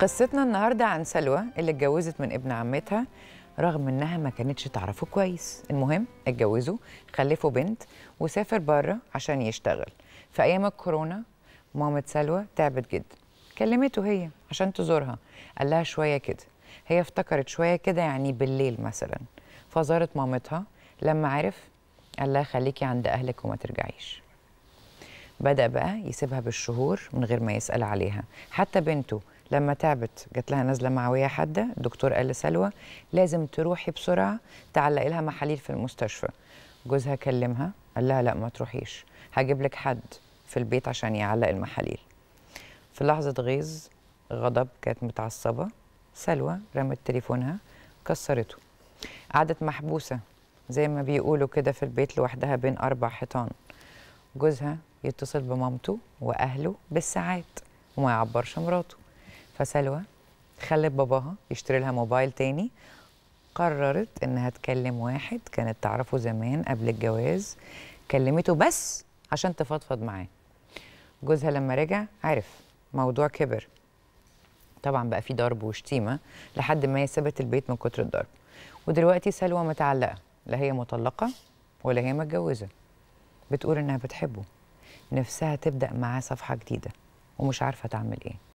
قصتنا النهارده عن سلوى اللي اتجوزت من ابن عمتها رغم انها ما كانتش تعرفه كويس المهم اتجوزوا خلفوا بنت وسافر بره عشان يشتغل في ايام الكورونا مامة سلوى تعبت جدا كلمته هي عشان تزورها قال لها شويه كده هي افتكرت شويه كده يعني بالليل مثلا فزارت مامتها لما عرف قال لها خليكي عند اهلك وما ترجعيش بدا بقى يسيبها بالشهور من غير ما يسال عليها حتى بنته لما تعبت جات لها نازله معويه حاده الدكتور قال لسلوى لازم تروحي بسرعه تعلقي لها محاليل في المستشفى جوزها كلمها قال لها لا ما تروحيش هجيب لك حد في البيت عشان يعلق المحاليل في لحظه غيظ غضب كانت متعصبه سلوى رمت تليفونها كسرته قعدت محبوسه زي ما بيقولوا كده في البيت لوحدها بين اربع حيطان جوزها يتصل بمامته واهله بالساعات وما يعبرش مراته فسلوى خلت باباها يشتري لها موبايل تاني قررت انها تكلم واحد كانت تعرفه زمان قبل الجواز كلمته بس عشان تفضفض معاه جوزها لما رجع عرف موضوع كبر طبعا بقى في ضرب وشتيمه لحد ما هي سابت البيت من كتر الضرب ودلوقتي سلوى متعلقه لا هي مطلقه ولا هي متجوزه بتقول انها بتحبه نفسها تبدأ معاه صفحة جديدة ومش عارفة تعمل إيه